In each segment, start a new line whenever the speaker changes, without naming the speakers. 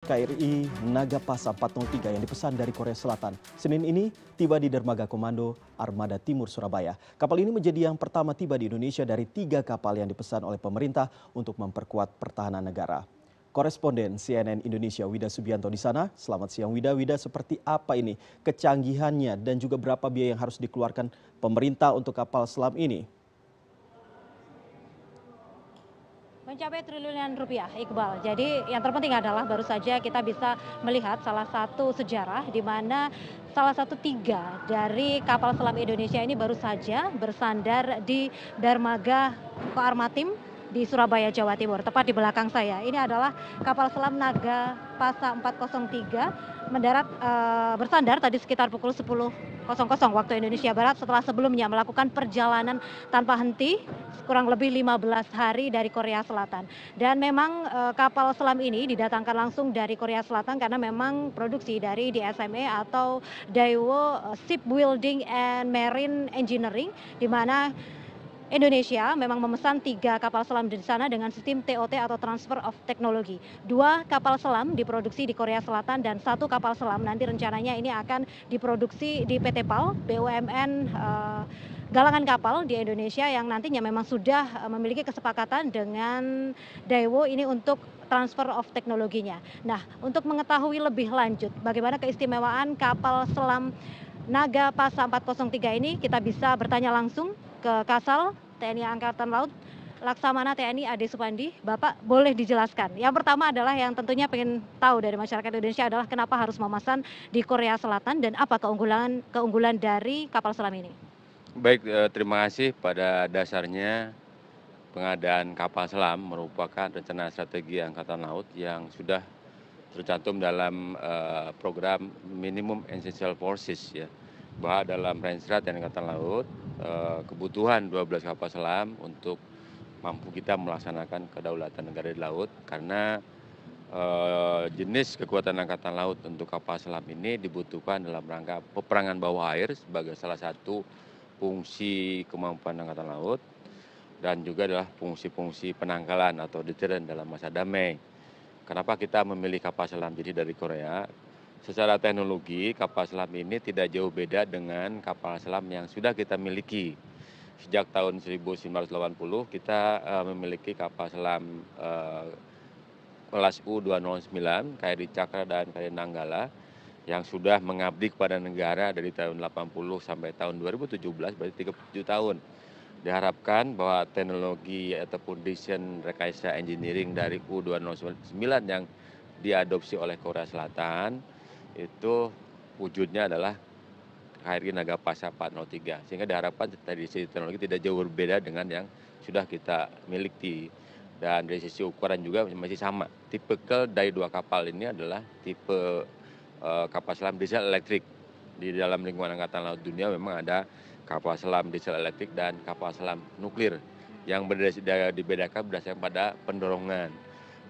KRI Nagapasa 403 yang dipesan dari Korea Selatan Senin ini tiba di Dermaga Komando Armada Timur Surabaya. Kapal ini menjadi yang pertama tiba di Indonesia dari tiga kapal yang dipesan oleh pemerintah untuk memperkuat pertahanan negara. Koresponden CNN Indonesia Wida Subianto di sana. Selamat siang Wida. Wida, seperti apa ini kecanggihannya dan juga berapa biaya yang harus dikeluarkan pemerintah untuk kapal selam ini?
mencapai triliunan rupiah iqbal jadi yang terpenting adalah baru saja kita bisa melihat salah satu sejarah di mana salah satu tiga dari kapal selam indonesia ini baru saja bersandar di dermaga koarmatim di Surabaya, Jawa Timur, tepat di belakang saya. Ini adalah kapal selam Naga Pasa 403 mendarat e, bersandar tadi sekitar pukul 10 waktu indonesia barat setelah sebelumnya melakukan perjalanan tanpa henti kurang lebih 15 hari dari korea selatan dan memang eh, kapal selam ini didatangkan langsung dari korea selatan karena memang produksi dari DSME atau Daewoo shipbuilding and marine engineering di mana indonesia memang memesan tiga kapal selam di sana dengan sistem tot atau transfer of technology dua kapal selam diproduksi di korea selatan dan satu kapal selam nanti rencananya ini akan diproduksi di pt pal bumn eh, galangan kapal di Indonesia yang nantinya memang sudah eh, memiliki kesepakatan dengan Daewoo ini untuk transfer of teknologinya. Nah, untuk mengetahui lebih lanjut bagaimana keistimewaan kapal selam Naga Pasa 403 ini, kita bisa bertanya langsung ke kasal tni angkatan laut laksamana tni ade supandi bapak boleh dijelaskan yang pertama adalah yang tentunya pengen tahu dari masyarakat indonesia adalah kenapa harus memasang di korea selatan dan apa keunggulan keunggulan dari kapal selam ini
baik eh, terima kasih pada dasarnya pengadaan kapal selam merupakan rencana strategi angkatan laut yang sudah tercantum dalam eh, program minimum essential forces ya bahwa dalam Renstra Angkatan Laut Eh, kebutuhan 12 kapal selam untuk mampu kita melaksanakan kedaulatan negara di laut karena eh, jenis kekuatan angkatan laut untuk kapal selam ini dibutuhkan dalam rangka peperangan bawah air sebagai salah satu fungsi kemampuan angkatan laut dan juga adalah fungsi-fungsi penangkalan atau deteren dalam masa damai. Kenapa kita memilih kapal selam jadi dari Korea? secara teknologi kapal selam ini tidak jauh beda dengan kapal selam yang sudah kita miliki. Sejak tahun 1980 kita uh, memiliki kapal selam uh, kelas U209 KRI Cakra dan KRI Nanggala yang sudah mengabdi kepada negara dari tahun 80 sampai tahun 2017 berarti 37 tahun. Diharapkan bahwa teknologi ataupun desain rekayasa engineering dari U209 yang diadopsi oleh Korea Selatan itu wujudnya adalah KRI Naga 403 sehingga diharapkan dari sisi teknologi tidak jauh berbeda dengan yang sudah kita miliki dan dari sisi ukuran juga masih sama tipikal dari dua kapal ini adalah tipe eh, kapal selam diesel elektrik di dalam lingkungan angkatan laut dunia memang ada kapal selam diesel elektrik dan kapal selam nuklir yang dibedakan berdasarkan pada pendorongan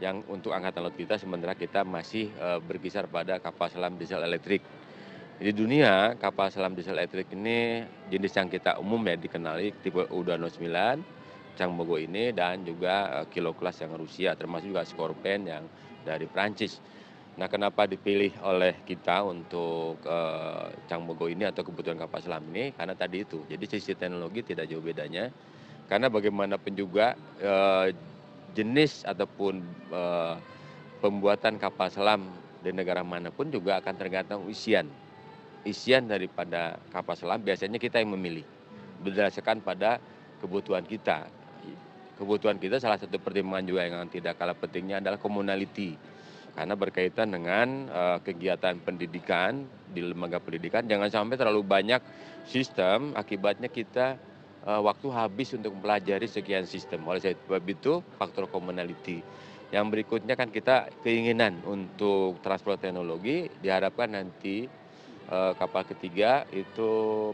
yang untuk angkatan laut kita sementara kita masih eh, berkisar pada kapal selam diesel elektrik. Di dunia kapal selam diesel elektrik ini jenis yang kita umum ya dikenali tipe U209, Changbogo ini dan juga eh, kilo kelas yang Rusia termasuk juga Scorpion yang dari Prancis. Nah, kenapa dipilih oleh kita untuk uh, eh, Changbogo ini atau kebutuhan kapal selam ini? Karena tadi itu. Jadi sisi teknologi tidak jauh bedanya. Karena bagaimanapun juga jenis ataupun eh, pembuatan kapal selam di negara manapun juga akan tergantung isian. Isian daripada kapal selam biasanya kita yang memilih berdasarkan pada kebutuhan kita. Kebutuhan kita salah satu pertimbangan juga yang tidak kalah pentingnya adalah komunaliti. karena berkaitan dengan uh, kegiatan pendidikan di lembaga pendidikan jangan sampai terlalu banyak sistem akibatnya kita Eh, waktu habis untuk mempelajari sekian sistem. Oleh sebab itu faktor commonality. Yang berikutnya kan kita keinginan untuk transfer teknologi diharapkan nanti eh, kapal ketiga itu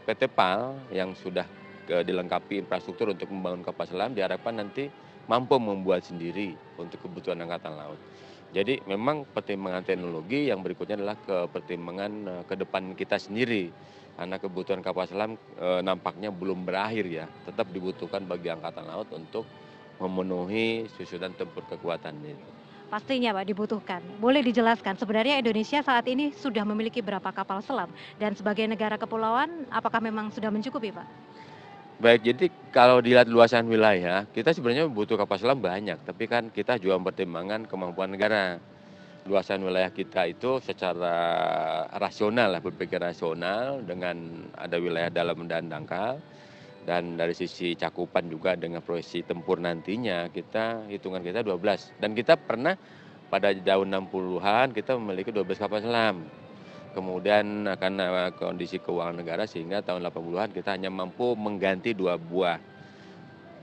PT PAL yang sudah eh, dilengkapi infrastruktur untuk membangun kapal selam diharapkan nanti mampu membuat sendiri untuk kebutuhan angkatan laut. Jadi memang pertimbangan teknologi yang berikutnya adalah ke pertimbangan eh, ke depan kita sendiri. Karena kebutuhan kapal selam e, nampaknya belum berakhir ya. Tetap dibutuhkan bagi Angkatan Laut untuk memenuhi susunan tempur kekuatan ini.
Pastinya Pak dibutuhkan. Boleh dijelaskan sebenarnya Indonesia saat ini sudah memiliki berapa kapal selam dan sebagai negara kepulauan apakah memang sudah mencukupi Pak?
Baik, jadi kalau dilihat luasan wilayah, kita sebenarnya butuh kapal selam banyak, tapi kan kita juga mempertimbangkan kemampuan negara. Luasan wilayah kita itu secara rasional lah, berpikir rasional dengan ada wilayah dalam dan dangkal. Dan dari sisi cakupan juga dengan proyeksi tempur nantinya, kita hitungan kita 12. Dan kita pernah pada tahun 60-an kita memiliki 12 kapal selam kemudian akan eh, kondisi keuangan negara sehingga tahun 80-an kita hanya mampu mengganti dua buah.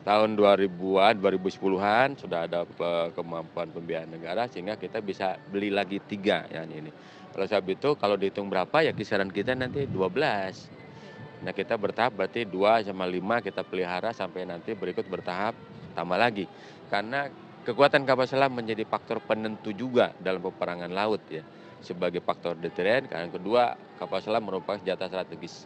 Tahun 2000-an, 2010-an sudah ada eh, kemampuan pembiayaan negara sehingga kita bisa beli lagi tiga yang ini. Kalau sebab itu kalau dihitung berapa ya kisaran kita nanti 12. Nah kita bertahap berarti 2 sama 5 kita pelihara sampai nanti berikut bertahap tambah lagi. Karena kekuatan kapal selam menjadi faktor penentu juga dalam peperangan laut ya sebagai faktor deteren, karena kedua kapal selam merupakan senjata strategis.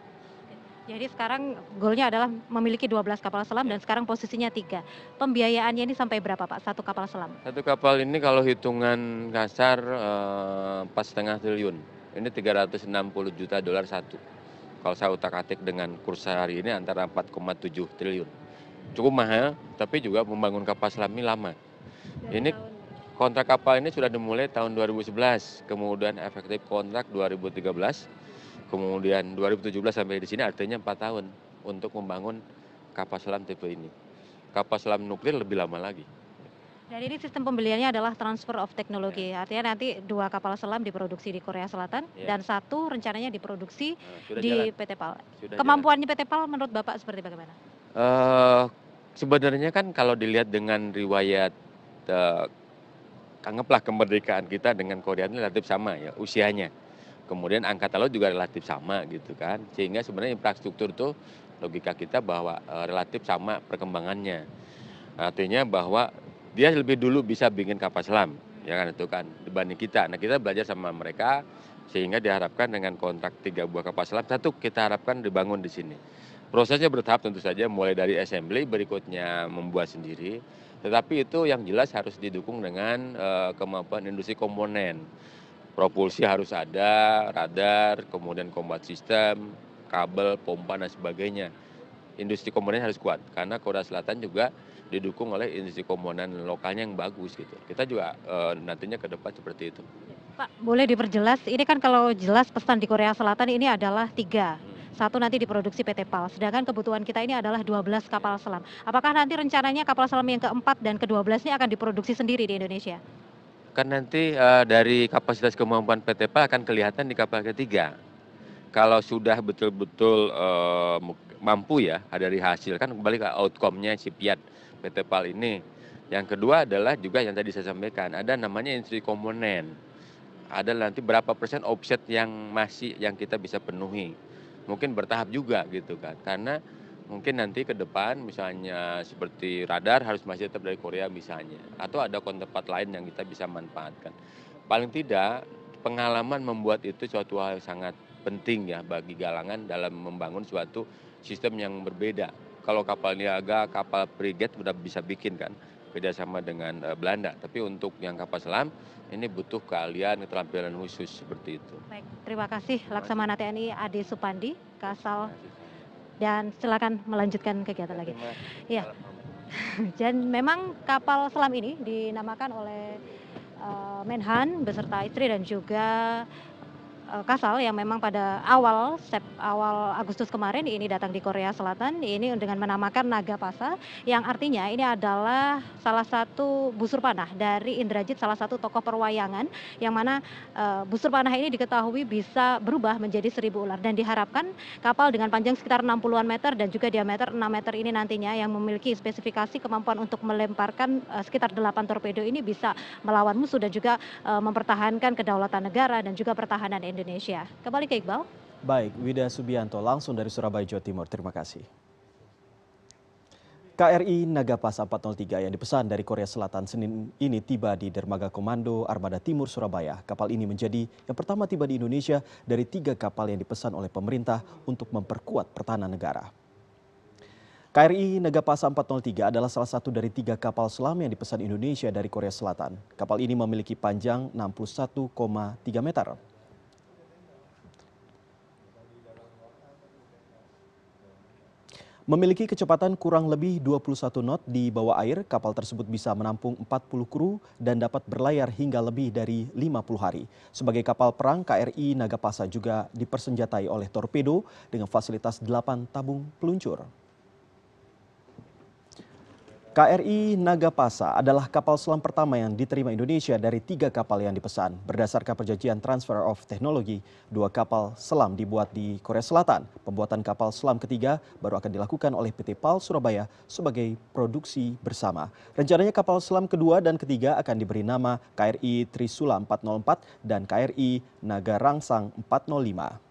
Jadi sekarang golnya adalah memiliki 12 kapal selam ya. dan sekarang posisinya tiga. Pembiayaannya ini sampai berapa Pak? Satu kapal selam?
Satu kapal ini kalau hitungan kasar eh, empat setengah triliun. Ini 360 juta dolar satu. Kalau saya utak-atik dengan kurs hari ini antara 4,7 triliun. Cukup mahal, tapi juga membangun kapal selam ini lama. ini Kontrak kapal ini sudah dimulai tahun 2011, kemudian efektif kontrak 2013, kemudian 2017 sampai di sini artinya 4 tahun untuk membangun kapal selam tipe ini. Kapal selam nuklir lebih lama lagi.
Dan ini sistem pembeliannya adalah transfer of technology, ya. artinya nanti dua kapal selam diproduksi di Korea Selatan ya. dan satu rencananya diproduksi nah, di jalan. PT PAL.
Sudah Kemampuannya
jalan. PT PAL menurut Bapak seperti bagaimana?
Uh, sebenarnya kan kalau dilihat dengan riwayat uh, anggaplah kemerdekaan kita dengan Korea ini relatif sama ya usianya. Kemudian angkatan laut juga relatif sama gitu kan. Sehingga sebenarnya infrastruktur itu logika kita bahwa eh, relatif sama perkembangannya. Artinya bahwa dia lebih dulu bisa bikin kapal selam ya kan itu kan dibanding kita. Nah kita belajar sama mereka sehingga diharapkan dengan kontrak tiga buah kapal selam satu kita harapkan dibangun di sini. Prosesnya bertahap tentu saja mulai dari assembly berikutnya membuat sendiri tetapi itu yang jelas harus didukung dengan eh, kemampuan industri komponen propulsi harus ada radar kemudian combat system kabel pompa dan sebagainya industri komponen harus kuat karena Korea Selatan juga didukung oleh industri komponen lokalnya yang bagus gitu. Kita juga e, nantinya ke depan seperti itu.
Pak, boleh diperjelas? Ini kan kalau jelas pesan di Korea Selatan ini adalah tiga, satu nanti diproduksi PT PAL. Sedangkan kebutuhan kita ini adalah 12 kapal selam. Apakah nanti rencananya kapal selam yang keempat dan ke-12 ini akan diproduksi sendiri di Indonesia?
Kan nanti uh, dari kapasitas kemampuan PT PAL akan kelihatan di kapal ketiga. Kalau sudah betul-betul uh, mampu ya dari hasil kan kembali ke outcome-nya Cipiat PT PAL ini. Yang kedua adalah juga yang tadi saya sampaikan, ada namanya industri komponen. Ada nanti berapa persen offset yang masih yang kita bisa penuhi mungkin bertahap juga gitu kan karena mungkin nanti ke depan misalnya seperti radar harus masih tetap dari Korea misalnya atau ada kontempat lain yang kita bisa manfaatkan paling tidak pengalaman membuat itu suatu hal yang sangat penting ya bagi galangan dalam membangun suatu sistem yang berbeda kalau kapal niaga kapal frigate sudah bisa bikin kan kerjasama dengan uh, Belanda. Tapi untuk yang kapal selam ini butuh keahlian, keterampilan khusus seperti itu.
Baik, terima kasih Laksamana TNI Ade Supandi, Kasal. Dan silakan melanjutkan kegiatan lagi. Ya. Dan memang kapal selam ini dinamakan oleh uh, Menhan beserta istri dan juga Eh, Kasal yang memang pada awal awal Agustus kemarin ini datang di Korea Selatan ini dengan menamakan Naga Pasa yang artinya ini adalah salah satu busur panah dari Indrajit salah satu tokoh perwayangan yang mana uh, busur panah ini diketahui bisa berubah menjadi seribu ular dan diharapkan kapal dengan panjang sekitar 60-an meter dan juga diameter 6 meter ini nantinya yang memiliki spesifikasi kemampuan untuk melemparkan uh, sekitar 8 torpedo ini bisa melawan musuh dan juga uh, mempertahankan kedaulatan negara dan juga pertahanan ini. Indonesia. Kembali ke Iqbal.
Baik, Wida Subianto langsung dari Surabaya, Jawa Timur. Terima kasih. KRI Nagapas 403 yang dipesan dari Korea Selatan Senin ini tiba di Dermaga Komando Armada Timur Surabaya. Kapal ini menjadi yang pertama tiba di Indonesia dari tiga kapal yang dipesan oleh pemerintah untuk memperkuat pertahanan negara. KRI Nagapasa 403 adalah salah satu dari tiga kapal selam yang dipesan Indonesia dari Korea Selatan. Kapal ini memiliki panjang 61,3 meter. memiliki kecepatan kurang lebih dua puluh satu knot di bawah air kapal tersebut bisa menampung empat puluh kru dan dapat berlayar hingga lebih dari lima puluh hari sebagai kapal perang kri nagapasa juga dipersenjatai oleh torpedo dengan fasilitas delapan tabung peluncur KRI Nagapasa adalah kapal selam pertama yang diterima Indonesia dari tiga kapal yang dipesan. Berdasarkan perjanjian transfer of technology, dua kapal selam dibuat di Korea Selatan. Pembuatan kapal selam ketiga baru akan dilakukan oleh PT PAL Surabaya sebagai produksi bersama. Rencananya kapal selam kedua dan ketiga akan diberi nama KRI Trisula 404 dan KRI Naga Rangsang 405.